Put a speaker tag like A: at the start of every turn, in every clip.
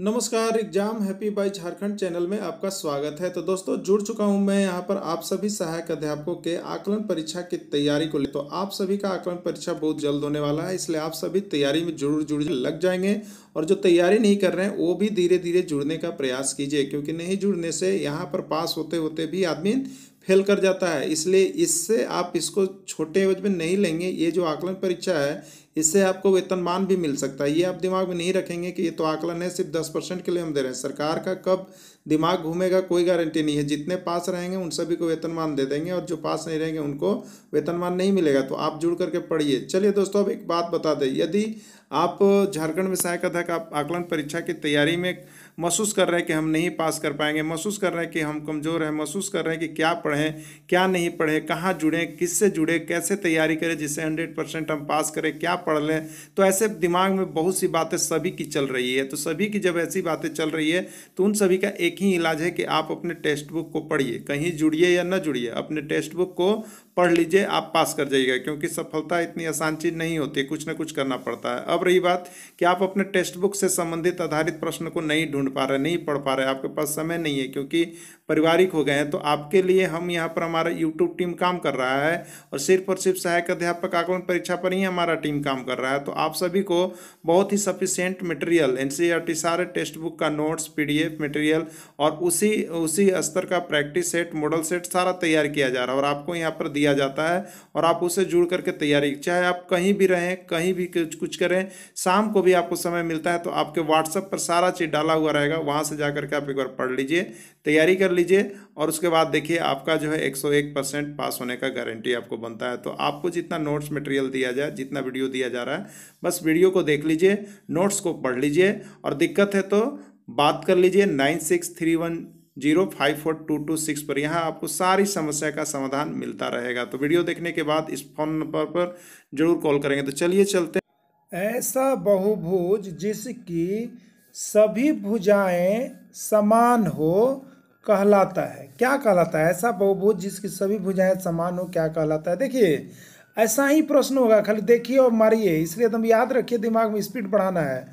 A: नमस्कार exam happy by Jharkhand channel में आपका स्वागत है तो दोस्तों जुड़ चुका हूं मैं यहां पर आप सभी सहायक अध्यापकों के आकलन परीक्षा की तैयारी को ले तो आप सभी का आकलन परीक्षा बहुत जल्द होने वाला है इसलिए आप सभी तैयारी में जरूर जुड़ लग जाएंगे और जो तैयारी नहीं कर रहे हैं वो भी धीरे धीरे जुड़ने का प्रयास कीजिए क्योंकि नहीं जुड़ने से यहाँ पर पास होते होते भी आदमी फेल कर जाता है इसलिए इससे आप इसको छोटे एवज में नहीं लेंगे ये जो आकलन परीक्षा है इससे आपको वेतनमान भी मिल सकता है ये आप दिमाग में नहीं रखेंगे कि ये तो आकलन है सिर्फ दस परसेंट के लिए हम दे रहे हैं सरकार का कब दिमाग घूमेगा कोई गारंटी नहीं है जितने पास रहेंगे उन सभी को वेतनमान दे देंगे और जो पास नहीं रहेंगे उनको वेतनमान नहीं मिलेगा तो आप जुड़ करके पढ़िए चलिए दोस्तों अब एक बात बता दें यदि आप झारखंड में सहायक आप आकलन परीक्षा की तैयारी में महसूस कर रहे हैं कि हम नहीं पास कर पाएंगे महसूस कर रहे हैं कि हम कमज़ोर हैं महसूस कर रहे हैं कि क्या पढ़ें क्या नहीं पढ़ें कहाँ जुड़ें किससे जुड़ें कैसे तैयारी करें जिससे हंड्रेड परसेंट हम पास करें क्या पढ़ लें तो ऐसे दिमाग में बहुत सी बातें सभी की चल रही है तो सभी की जब ऐसी बातें चल रही है तो उन सभी का एक ही इलाज है कि आप अपने टेक्स्ट बुक को पढ़िए कहीं जुड़िए या न जुड़िए अपने टेक्स्ट बुक को पढ़ लीजिए आप पास कर जाइएगा क्योंकि सफलता इतनी आसान चीज़ नहीं होती है कुछ ना कुछ करना पड़ता है अब रही बात कि आप अपने टेक्स्ट बुक से संबंधित आधारित प्रश्न को नहीं ढूंढ पा रहे नहीं पढ़ पा रहे आपके पास समय नहीं है क्योंकि पारिवारिक हो गए हैं तो आपके लिए हम यहाँ पर हमारा यूट्यूब टीम काम कर रहा है और सिर्फ और सिर्फ सहायक अध्यापक आकलन परीक्षा पर ही हमारा टीम काम कर रहा है तो आप सभी को बहुत ही सफिशियंट मटेरियल एन सारे टेक्स्ट बुक का नोट्स पी मटेरियल और उसी उसी स्तर का प्रैक्टिस सेट मॉडल सेट सारा तैयार किया जा रहा है और आपको यहाँ पर दिया दिया जाता है और आप उसे जुड़ करके तैयारी चाहे आप कहीं भी रहें कहीं भी कुछ कुछ करें शाम को भी आपको समय मिलता है तो आपके व्हाट्सएप पर सारा चीज़ डाला हुआ रहेगा वहाँ से जा करके आप एक बार पढ़ लीजिए तैयारी कर लीजिए और उसके बाद देखिए आपका जो है एक सौ एक परसेंट पास होने का गारंटी आपको बनता है तो आपको जितना नोट्स मटेरियल दिया जाए जितना वीडियो दिया जा रहा है बस वीडियो को देख लीजिए नोट्स को पढ़ लीजिए और दिक्कत है तो बात कर लीजिए nine six three one zero five four two two six पर यहाँ आपको सारी समस्या का समाधान मिलता रहेगा तो वीडियो देखने के बाद इस फोन नंबर पर जरूर कॉल करेंगे तो चलिए चलते ऐसा बहुभुज जिसकी सभी भुजाएं समान हो कहलाता है क्या कहलाता है ऐसा बहुभुज जिसकी सभी भुजाएं समान हो क्या कहलाता है देखिए ऐसा ही प्रश्न होगा खाली देखिए और मारिए इसलिए तुम याद रखिए दिमाग में स्पीड बढ़ाना है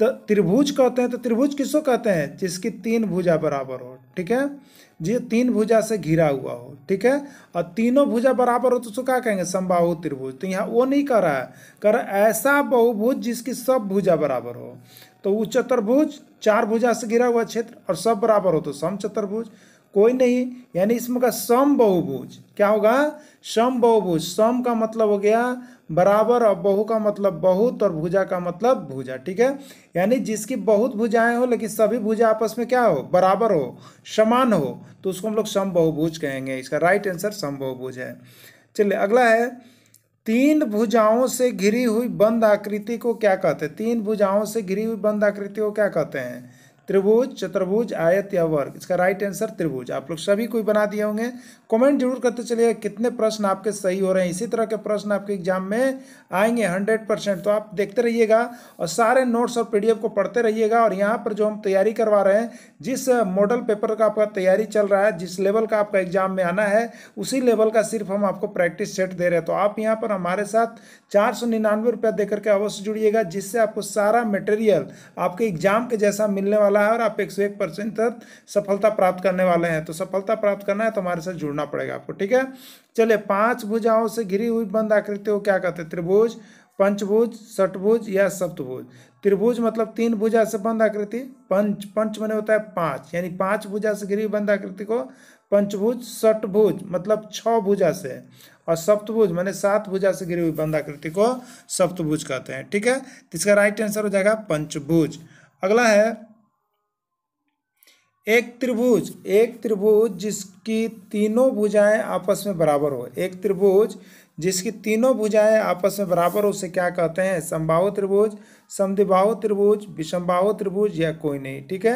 A: त्रिभुज कहते हैं तो त्रिभुज किसको कहते हैं जिसकी तीन भुजा बराबर हो ठीक है जो तीन भुजा से घिरा हुआ हो ठीक है और तीनों भुजा बराबर हो तो उसको क्या कहेंगे समबाहु त्रिभुज तो यहाँ वो नहीं कह रहा है कर रहा ऐसा बहुभुज जिसकी सब भुजा बराबर हो तो उच्च चतुर्भुज चार भुजा से घिरा हुआ क्षेत्र और सब बराबर हो तो सम चतुर्भुज कोई नहीं यानी इसमें का सम बहुभुज क्या होगा सम बहुभुज सम का मतलब हो गया बराबर और बहु का मतलब बहुत और भुजा का मतलब भुजा ठीक है यानी जिसकी बहुत भुजाएं हो लेकिन सभी भुजा आपस में क्या हो बराबर हो समान हो तो उसको हम लोग सम बहुभुज कहेंगे इसका राइट आंसर सम बहुभुज है चलिए अगला है तीन भुजाओं से घिरी हुई बंद आकृति को क्या कहते हैं तीन भुजाओं से घिरी हुई बंद आकृति को क्या कहते हैं त्रिभुज चतुर्भुज आयत या वर्ग इसका राइट आंसर त्रिभुज आप लोग सभी कोई बना दिए होंगे कमेंट जरूर करते चलिए कितने प्रश्न आपके सही हो रहे हैं इसी तरह के प्रश्न आपके एग्जाम में आएंगे हंड्रेड परसेंट तो आप देखते रहिएगा और सारे नोट्स और पीडीएफ को पढ़ते रहिएगा और यहाँ पर जो हम तैयारी करवा रहे हैं जिस मॉडल पेपर का आपका तैयारी चल रहा है जिस लेवल का आपका एग्जाम में आना है उसी लेवल का सिर्फ हम आपको प्रैक्टिस सेट दे रहे हैं तो आप यहाँ पर हमारे साथ चार सौ निन्यानवे रुपया देकर के अवश्य जुड़िएगा जिससे आपको सारा मटेरियल आपके एग्जाम के जैसा मिलने वाला वाला है और आप एक सौ एक परसेंट तक सफलता प्राप्त करने वाले हैं तो सफलता प्राप्त करना है तो हमारे साथ जुड़ना पड़ेगा आपको ठीक है चलिए पांच भुजाओं से घिरी हुई बंद आकृति को क्या कहते हैं त्रिभुज पंचभुज षटभुज या सप्तभुज त्रिभुज मतलब तीन भुजा से बंद आकृति पंच पंच मैंने होता है पांच यानी पांच भुजा से घिरी बंद आकृति को पंचभुज षटभुज मतलब छः भुजा से और सप्तभुज मैंने सात भुजा से घिरी हुई बंद आकृति को सप्तभुज कहते हैं ठीक है तो इसका राइट आंसर हो जाएगा पंचभुज अगला है एक त्रिभुज एक त्रिभुज जिसकी तीनों भुजाएं आपस में बराबर हो एक त्रिभुज जिसकी तीनों भुजाएं आपस में बराबर हो उसे क्या कहते हैं समबाहु त्रिभुज समिभाव त्रिभुज विषमबाहु त्रिभुज या कोई नहीं ठीक है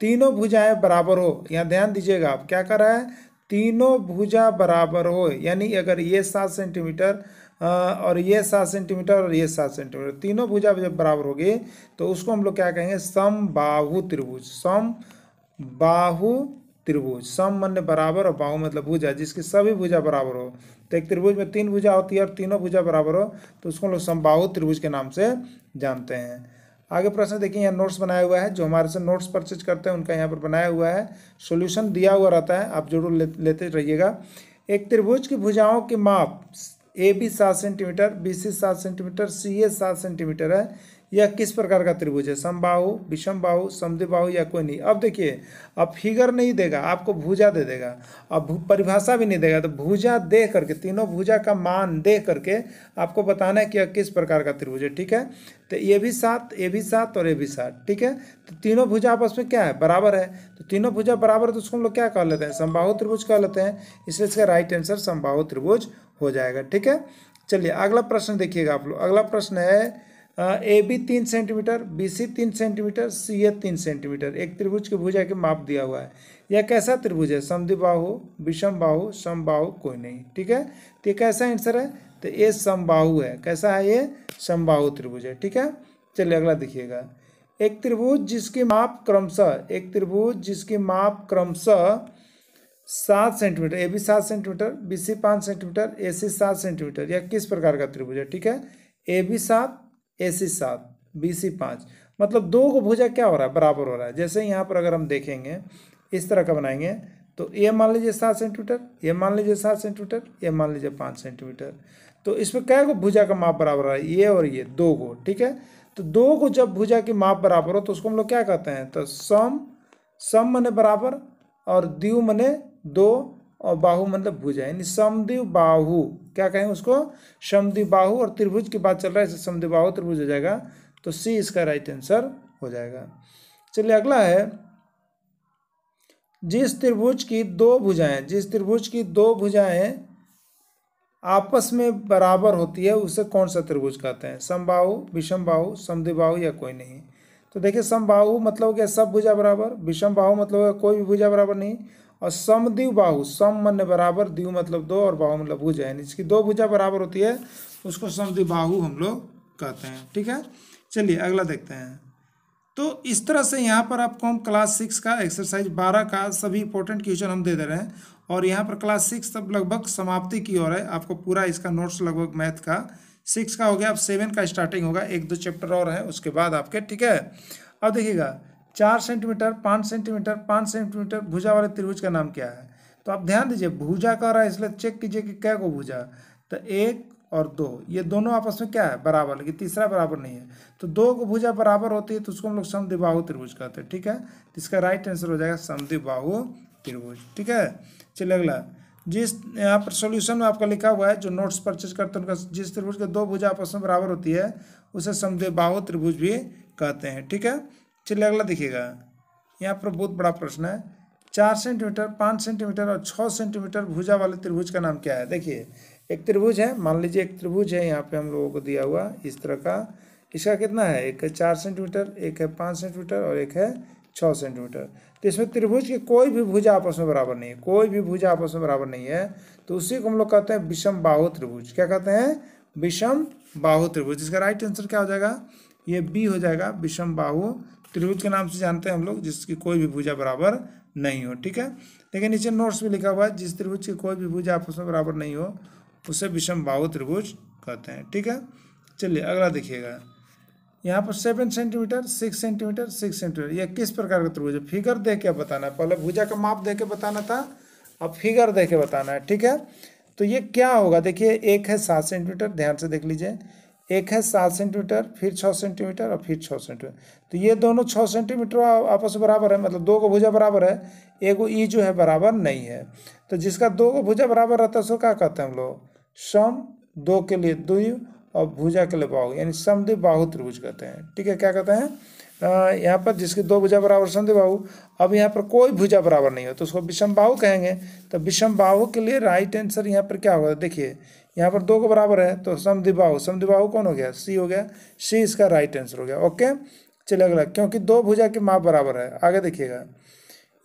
A: तीनों भुजाएं बराबर हो यहाँ ध्यान दीजिएगा आप क्या कर रहा है तीनों भुजा बराबर हो यानी अगर ये सात सेंटीमीटर और ये सात सेंटीमीटर और ये सात सेंटीमीटर तीनों भुजा जब बराबर होगी तो उसको हम लोग क्या कहेंगे समबाहु त्रिभुज सम बाहु त्रिभुज सम मन बराबर और बाहु मतलब भुजा जिसकी सभी भुजा बराबर हो तो एक त्रिभुज में तीन भुजा होती है और तीनों भुजा बराबर हो तो उसको लोग समबाहु त्रिभुज के नाम से जानते हैं आगे प्रश्न देखिए यहाँ नोट्स बनाया हुआ है जो हमारे से नोट्स परचेज करते हैं उनका यहाँ पर बनाया हुआ है सोल्यूशन दिया हुआ रहता है आप जरूर लेते रहिएगा एक त्रिभुज की भुजाओं के माप ए बी सात सेंटीमीटर बी सी सात सेंटीमीटर सी ए सात सेंटीमीटर है यह किस प्रकार का त्रिभुज है समबाहु विषम बाहु समद्विबाहु या कोई नहीं अब देखिए अब फिगर नहीं देगा आपको भुजा दे देगा अब परिभाषा भी नहीं देगा तो भुजा दे करके तीनों भुजा का मान दे करके आपको बताना है कि यह किस प्रकार का त्रिभुज है ठीक है तो ये भी सात ये भी सात और ये भी सात ठीक है तो तीनों भुजा आपस में क्या है बराबर है तो तीनों भुजा बराबर है तो उसको हम लोग क्या कह लेते हैं संभाहु त्रिभुज कह लेते हैं इसलिए इसका राइट आंसर संभाहु त्रिभुज हो जाएगा ठीक है चलिए अगला प्रश्न देखिएगा आप लोग अगला प्रश्न है ए बी तीन सेंटीमीटर बी सी तीन सेंटीमीटर सी ए तीन सेंटीमीटर एक त्रिभुज की भुजा के माप दिया हुआ है यह कैसा त्रिभुज है समद्विबाहु विषमबाहु समबाहु कोई नहीं ठीक है तो ये कैसा आंसर है तो ये समबाहु है कैसा है ये समबाहु त्रिभुज है ठीक है चलिए अगला देखिएगा एक त्रिभुज जिसकी माप क्रमशः एक त्रिभुज जिसकी माप क्रमशः सात सेंटीमीटर ए बी सात सेंटीमीटर बी सी पाँच सेंटीमीटर ए सी सात सेंटीमीटर यह किस प्रकार का त्रिभुज है ठीक है ए बी सात ए सी सात बी सी पाँच मतलब दो को भुजा क्या हो रहा है बराबर हो रहा है जैसे यहाँ पर अगर हम देखेंगे इस तरह का बनाएंगे तो ए मान लीजिए सात सेंटीमीटर ये मान लीजिए सात सेंटीमीटर ये मान लीजिए पाँच सेंटीमीटर तो इसमें क्या को भुजा का माप बराबर रहा है ये और ये दो को ठीक है तो दो को जब भुजा की माप बराबर हो तो उसको हम लोग क्या कहते हैं तो सम सम मने बराबर और द्यू मने दो और बाहु मतलब भुजा यानी समद्वि बाहु क्या कहें उसको समद्वि बाहु और त्रिभुज की बात चल रहा है इससे बाहु त्रिभुज हो जाएगा तो सी इसका राइट आंसर हो जाएगा चलिए अगला है जिस त्रिभुज की दो भुजाएं जिस त्रिभुज की दो भुजाएं आपस में बराबर होती है उसे कौन सा त्रिभुज कहते हैं समबाहु विषम बाहु बाहु या कोई नहीं तो देखिए समबाहु मतलब क्या सब भुजा बराबर विषम बाहु मतलब कोई भी भुजा बराबर नहीं और समद्विव बाहु सम मन बराबर दिव मतलब दो और बाहु मतलब भुजा है जिसकी दो भुजा बराबर होती है उसको समद्विव बाहु हम लोग कहते हैं ठीक है चलिए अगला देखते हैं तो इस तरह से यहाँ पर आपको हम क्लास सिक्स का एक्सरसाइज बारह का सभी इंपॉर्टेंट क्वेश्चन हम दे दे रहे हैं और यहाँ पर क्लास सिक्स तब लगभग समाप्ति की ओर है आपको पूरा इसका नोट्स लगभग मैथ का सिक्स का हो गया अब सेवन का स्टार्टिंग होगा एक दो चैप्टर और है उसके बाद आपके ठीक है अब देखिएगा चार सेंटीमीटर पाँच सेंटीमीटर पाँच सेंटीमीटर भुजा वाले त्रिभुज का नाम क्या है तो आप ध्यान दीजिए भुजा कह रहा है इसलिए चेक कीजिए कि कै को भुजा तो एक और दो ये दोनों आपस में क्या है बराबर लेकिन तीसरा बराबर नहीं है तो दो को भुजा बराबर होती है तो उसको हम लोग बाहु त्रिभुज कहते हैं ठीक है तो इसका राइट आंसर हो जाएगा बाहु त्रिभुज ठीक है चलिए अगला जिस यहाँ पर सोल्यूशन में आपका लिखा हुआ है जो नोट्स परचेज करते हैं उनका जिस त्रिभुज के दो भुजा आपस में बराबर होती है उसे बाहु त्रिभुज भी कहते हैं ठीक है चलिए अगला देखिएगा यहाँ पर बहुत बड़ा प्रश्न है चार सेंटीमीटर पाँच सेंटीमीटर और छः सेंटीमीटर भुजा वाले त्रिभुज का नाम क्या है देखिए एक त्रिभुज है मान लीजिए एक त्रिभुज है यहाँ पे हम लोगों को दिया हुआ इस तरह का इसका कितना है एक है चार सेंटीमीटर एक है पाँच सेंटीमीटर और एक है छः सेंटीमीटर तो इसमें त्रिभुज की कोई भी भुजा आपस में बराबर नहीं है कोई भी भुजा आपस में बराबर नहीं है तो उसी को हम लोग कहते हैं विषम बाहु त्रिभुज क्या कहते हैं विषम बाहु त्रिभुज इसका राइट आंसर क्या हो जाएगा ये बी हो जाएगा विषम बाहु त्रिभुज के नाम से जानते हैं हम लोग जिसकी कोई भी भुजा बराबर नहीं हो ठीक है लेकिन नीचे नोट्स में लिखा हुआ है जिस त्रिभुज की कोई भी भुजा आपस में बराबर नहीं हो उसे विषम बाहु त्रिभुज कहते हैं ठीक है चलिए अगला देखिएगा यहाँ पर seven centimetre six centimetre six centimetre यह किस प्रकार का त्रिभुज है फिगर देख के बताना है पहले भुजा का माप दे के बताना था अब फिगर दे के बताना है ठीक है तो ये क्या होगा देखिए एक है सात सेंटीमीटर ध्यान से देख लीजिए एक है सात सेंटीमीटर फिर छः सेंटीमीटर और फिर छः सेंटीमीटर तो ये दोनों छः सेंटीमीटर आपस में बराबर है मतलब दो को भुजा बराबर है एगो ई जो है बराबर नहीं है तो जिसका दो को भुजा बराबर रहता है उसको क्या कहते हैं हम लोग सम दो के लिए दुई और भुजा के लिए बाहु यानी समदि बाहु त्रिभुज कहते हैं ठीक है क्या कहते हैं यहाँ पर जिसकी दो भुजा बराबर समदि बाहु अब यहाँ पर कोई भुजा बराबर नहीं हो तो उसको विषम बाहु कहेंगे तो विषम बाहु के लिए राइट आंसर यहाँ पर क्या होगा देखिए यहाँ पर दो के बराबर है तो समदिबाहु समदिबाहु कौन हो गया सी हो गया सी इसका राइट आंसर हो गया ओके चलिए अगला क्योंकि दो भुजा के माप बराबर है आगे देखिएगा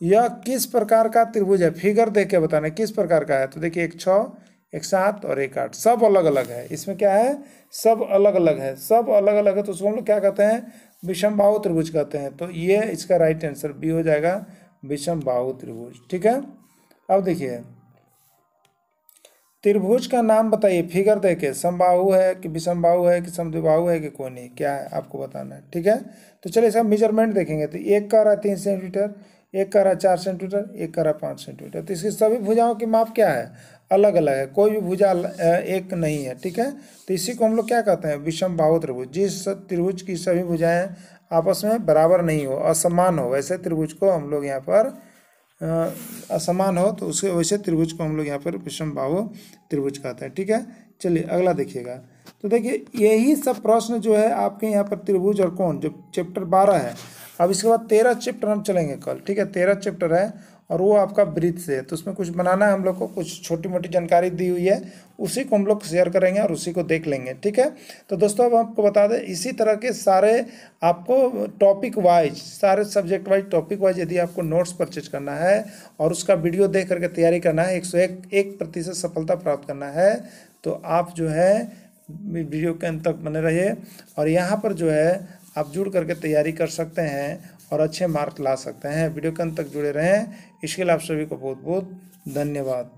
A: यह किस प्रकार का त्रिभुज है फिगर देख के बताना किस प्रकार का है तो देखिए एक छः एक सात और एक आठ सब अलग अलग है इसमें क्या है सब अलग अलग है सब अलग अलग है तो उसको हम लोग क्या कहते हैं विषम बाहु त्रिभुज कहते हैं तो ये इसका राइट आंसर बी हो जाएगा विषम बाहु त्रिभुज ठीक है अब देखिए त्रिभुज का नाम बताइए फिगर देखे समबाहु है कि विषमबाहु है कि समद्विबाहु है कि नहीं क्या है आपको बताना है ठीक है तो चलिए सब मेजरमेंट देखेंगे तो एक का रहा तीन सेंटीमीटर एक का रहा चार सेंटीमीटर एक का रहा पाँच सेंटीमीटर तो इसकी सभी भुजाओं की माप क्या है अलग अलग है कोई भी भुजा एक नहीं है ठीक है तो इसी को हम लोग क्या कहते हैं विषम भाव त्रिभुज जिस त्रिभुज की सभी भुजाएँ आपस में बराबर नहीं हो असमान हो वैसे त्रिभुज को हम लोग यहाँ पर असमान हो तो उसके वैसे त्रिभुज को हम लोग यहाँ पर विषम भाव त्रिभुज कहते हैं ठीक है चलिए अगला देखिएगा तो देखिए यही सब प्रश्न जो है आपके यहाँ पर त्रिभुज और कौन जो चैप्टर बारह है अब इसके बाद तेरह चैप्टर हम चलेंगे कल ठीक है तेरह चैप्टर है और वो आपका ब्रीथ से तो उसमें कुछ बनाना है हम लोग को कुछ छोटी मोटी जानकारी दी हुई है उसी को हम लोग शेयर करेंगे और उसी को देख लेंगे ठीक है तो दोस्तों अब आपको बता दें इसी तरह के सारे आपको टॉपिक वाइज सारे सब्जेक्ट वाइज टॉपिक वाइज यदि आपको नोट्स परचेज करना है और उसका वीडियो देख करके तैयारी करना है एक सौ एक, एक प्रतिशत सफलता प्राप्त करना है तो आप जो है वीडियो के अंत तक बने रहिए और यहाँ पर जो है आप जुड़ करके तैयारी कर सकते हैं और अच्छे मार्क ला सकते हैं वीडियो के अंत तक जुड़े रहें इसके लिए आप सभी को बहुत बहुत धन्यवाद